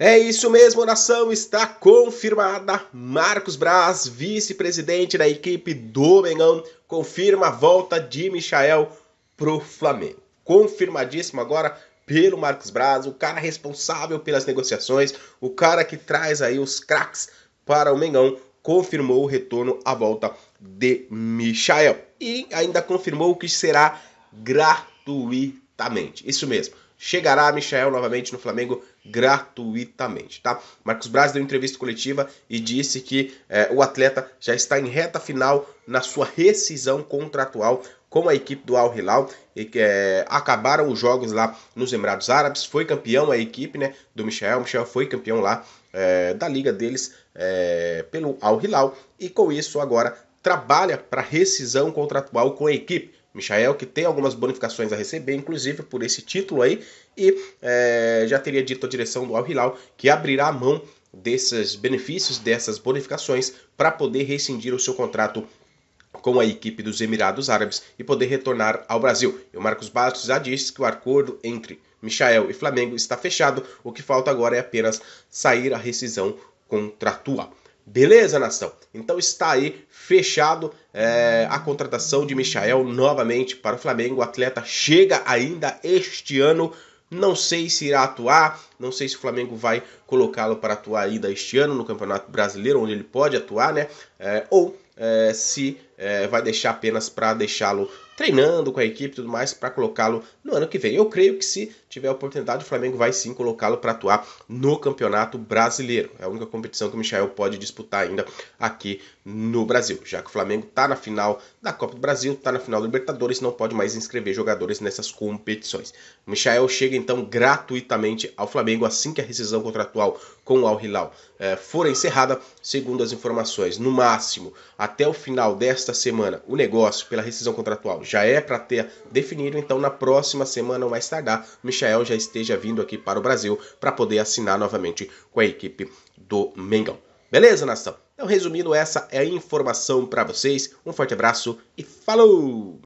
É isso mesmo, nação, está confirmada. Marcos Braz, vice-presidente da equipe do Mengão, confirma a volta de Michael pro Flamengo. Confirmadíssimo agora pelo Marcos Braz, o cara responsável pelas negociações, o cara que traz aí os craques para o Mengão, confirmou o retorno à volta de Michael e ainda confirmou que será gratuito gratuitamente. Isso mesmo. Chegará Michael novamente no Flamengo gratuitamente, tá? Marcos Braz deu entrevista coletiva e disse que eh, o atleta já está em reta final na sua rescisão contratual com a equipe do Al Hilal e que é, acabaram os jogos lá nos Emirados Árabes. Foi campeão a equipe, né, do Michel. Michel foi campeão lá é, da liga deles é, pelo Al Hilal e com isso agora trabalha para rescisão contratual com a equipe. Michael, que tem algumas bonificações a receber, inclusive por esse título aí, e é, já teria dito a direção do Al-Hilal que abrirá a mão desses benefícios, dessas bonificações, para poder rescindir o seu contrato com a equipe dos Emirados Árabes e poder retornar ao Brasil. E o Marcos Bastos já disse que o acordo entre Michael e Flamengo está fechado, o que falta agora é apenas sair a rescisão contratual. Beleza, nação? Então está aí fechado é, a contratação de Michael novamente para o Flamengo. O atleta chega ainda este ano. Não sei se irá atuar, não sei se o Flamengo vai colocá-lo para atuar ainda este ano no Campeonato Brasileiro, onde ele pode atuar, né? É, ou é, se é, vai deixar apenas para deixá-lo treinando com a equipe e tudo mais para colocá-lo no ano que vem. Eu creio que se tiver oportunidade, o Flamengo vai sim colocá-lo para atuar no Campeonato Brasileiro. É a única competição que o Michel pode disputar ainda aqui no Brasil, já que o Flamengo está na final da Copa do Brasil, está na final do Libertadores, não pode mais inscrever jogadores nessas competições. O Michel chega então gratuitamente ao Flamengo Flamengo assim que a rescisão contratual com o Al Hilal eh, for encerrada, segundo as informações. No máximo, até o final desta semana, o negócio pela rescisão contratual já é para ter definido, então na próxima semana, ou mais tardar, Michael já esteja vindo aqui para o Brasil para poder assinar novamente com a equipe do Mengão. Beleza, nação? Então, resumindo, essa é a informação para vocês. Um forte abraço e falou!